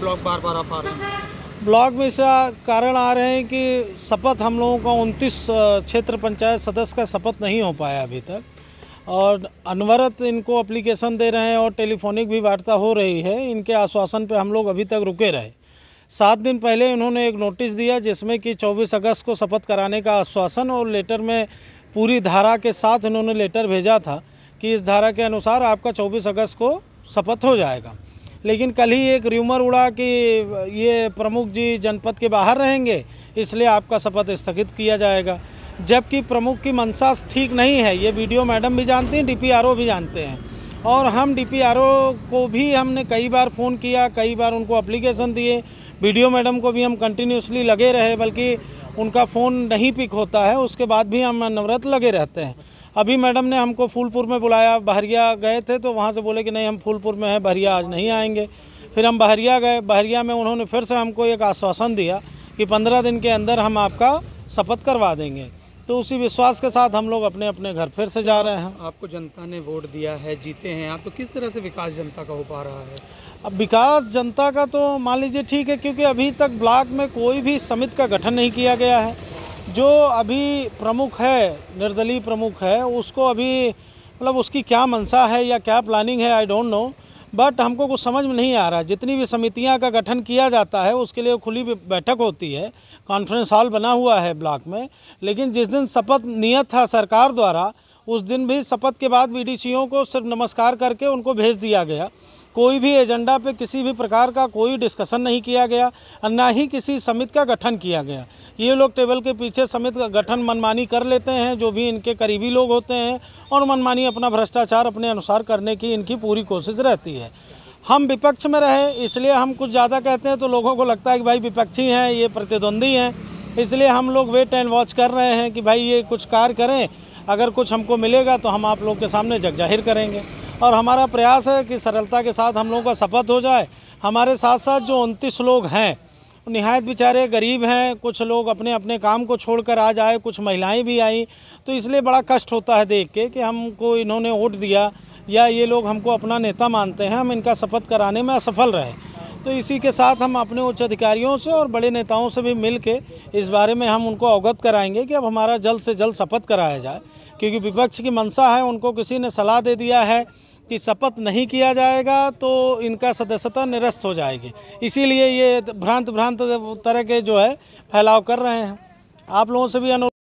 block बार बार आप आ रहे हैं ब्लॉक में इसका कारण आ रहे हैं कि शपथ हम लोगों का उनतीस क्षेत्र पंचायत सदस्य का शपथ नहीं हो पाया अभी तक और अनवरत इनको अप्लीकेशन दे रहे हैं और टेलीफोनिक भी वार्ता हो रही है इनके आश्वासन पर हम लोग अभी तक रुके रहे सात दिन पहले इन्होंने एक नोटिस दिया जिसमें कि 24 अगस्त को शपथ कराने का आश्वासन और लेटर में पूरी धारा के साथ इन्होंने लेटर भेजा था कि इस धारा के अनुसार आपका 24 अगस्त को शपथ हो जाएगा लेकिन कल ही एक र्यूमर उड़ा कि ये प्रमुख जी जनपद के बाहर रहेंगे इसलिए आपका शपथ स्थगित किया जाएगा जबकि प्रमुख की मंशा ठीक नहीं है ये वीडियो मैडम भी जानती हैं डी भी जानते हैं और हम डी को भी हमने कई बार फ़ोन किया कई बार उनको अप्लीकेशन दिए वीडियो मैडम को भी हम कंटिन्यूसली लगे रहे बल्कि उनका फ़ोन नहीं पिक होता है उसके बाद भी हम नवरत लगे रहते हैं अभी मैडम ने हमको फूलपुर में बुलाया बहरिया गए थे तो वहाँ से बोले कि नहीं हम फूलपुर में हैं बहरिया आज नहीं आएंगे फिर हम बहरिया गए बहरिया में उन्होंने फिर से हमको एक आश्वासन दिया कि पंद्रह दिन के अंदर हम आपका शपथ करवा देंगे तो उसी विश्वास के साथ हम लोग अपने अपने घर फिर से जा रहे हैं आपको जनता ने वोट दिया है जीते हैं आप तो किस तरह से विकास जनता का हो पा रहा है अब विकास जनता का तो मान लीजिए ठीक है क्योंकि अभी तक ब्लॉक में कोई भी समिति का गठन नहीं किया गया है जो अभी प्रमुख है निर्दलीय प्रमुख है उसको अभी मतलब उसकी क्या मंशा है या क्या प्लानिंग है आई डोंट नो बट हमको कुछ समझ में नहीं आ रहा जितनी भी समितियां का गठन किया जाता है उसके लिए खुली बैठक होती है कॉन्फ्रेंस हॉल बना हुआ है ब्लॉक में लेकिन जिस दिन शपथ नियत था सरकार द्वारा उस दिन भी शपथ के बाद बी को सिर्फ नमस्कार करके उनको भेज दिया गया कोई भी एजेंडा पे किसी भी प्रकार का कोई डिस्कशन नहीं किया गया और ना ही किसी समिति का गठन किया गया ये लोग टेबल के पीछे समिति का गठन मनमानी कर लेते हैं जो भी इनके करीबी लोग होते हैं और मनमानी अपना भ्रष्टाचार अपने अनुसार करने की इनकी पूरी कोशिश रहती है हम विपक्ष में रहे इसलिए हम कुछ ज़्यादा कहते हैं तो लोगों को लगता है कि भाई विपक्षी हैं ये प्रतिद्वंदी हैं इसलिए हम लोग वेट एंड वॉच कर रहे हैं कि भाई ये कुछ कार्य करें अगर कुछ हमको मिलेगा तो हम आप लोग के सामने जग जाहिर करेंगे और हमारा प्रयास है कि सरलता के साथ हम लोगों का शपथ हो जाए हमारे साथ साथ जो उनतीस लोग हैं निहायत बेचारे गरीब हैं कुछ लोग अपने अपने काम को छोड़कर आज आए कुछ महिलाएं भी आई तो इसलिए बड़ा कष्ट होता है देख के कि हमको इन्होंने वोट दिया या ये लोग हमको अपना नेता मानते हैं हम इनका शपथ कराने में असफल रहे तो इसी के साथ हम अपने उच्च अधिकारियों से और बड़े नेताओं से भी मिल के इस बारे में हम उनको अवगत कराएंगे कि अब हमारा जल्द से जल्द शपथ कराया जाए क्योंकि विपक्ष की मंशा है उनको किसी ने सलाह दे दिया है कि शपथ नहीं किया जाएगा तो इनका सदस्यता निरस्त हो जाएगी इसीलिए ये भ्रांत भ्रांत तरह के जो है फैलाव कर रहे हैं आप लोगों से भी अनुरोध